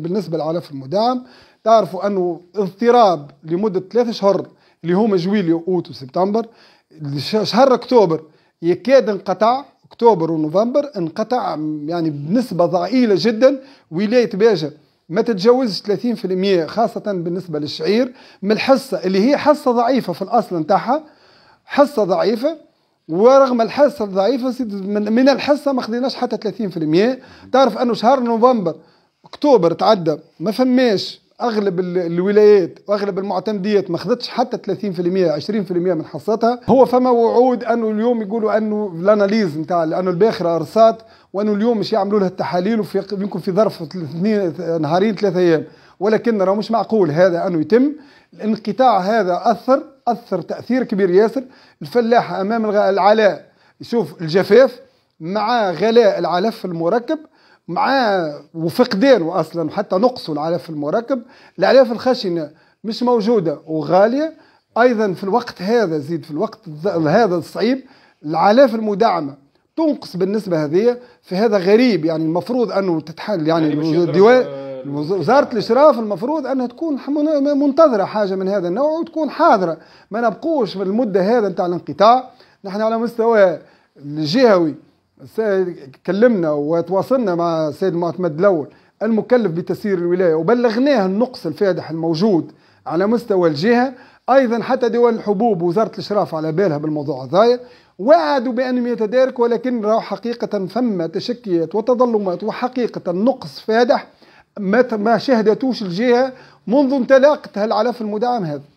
بالنسبة لعلف المدام تعرفوا أنه اضطراب لمدة ثلاثة شهور اللي هما جويليو أوت وسبتمبر شهر أكتوبر يكاد انقطع أكتوبر ونوفمبر انقطع يعني بنسبة ضئيلة جدا ولاية باجة ما تتجاوزش 30% خاصة بالنسبة للشعير من الحصة اللي هي حصة ضعيفة في الأصل نتاعها حصة ضعيفة ورغم الحصة الضعيفة من الحصة ما خديناش حتى 30% تعرف أنه شهر نوفمبر اكتوبر تعدى ما فماش اغلب الولايات واغلب المعتمديات ما خذتش حتى 30% 20% من حصتها هو فما وعود انه اليوم يقولوا انه الاناليز نتاع انه الباخره ارصات وانه اليوم مش يعملوا لها التحاليل وفي يمكن في ظرف اثنين نهارين ثلاثه ايام ولكن راه مش معقول هذا انه يتم الانقطاع هذا اثر اثر تاثير كبير ياسر الفلاح امام العلاء يشوف الجفاف مع غلاء العلف المركب مع وفقدانه اصلا حتى نقصه العلف المركب الاعلاف الخشنه مش موجوده وغاليه ايضا في الوقت هذا زيد في الوقت هذا الصعيب العلاف المدعمه تنقص بالنسبه هذه في هذا غريب يعني المفروض انه تتحل يعني, يعني الديوان وزاره الاشراف المفروض انها تكون منتظره حاجه من هذا النوع وتكون حاضره ما نبقوش في المده هذا نتاع الانقطاع نحن على مستوى الجهوي كلمنا وتواصلنا مع السيد معتمد الاول المكلف بتسيير الولايه وبلغناه النقص الفادح الموجود على مستوى الجهه ايضا حتى ديوان الحبوب وزاره الاشراف على بالها بالموضوع هذايا وعدوا بانهم يتداركوا ولكن راهو حقيقه ثم تشكيات وتظلمات وحقيقه نقص فادح ما شهدتوش الجهه منذ انطلاقه العلف المدعم هذا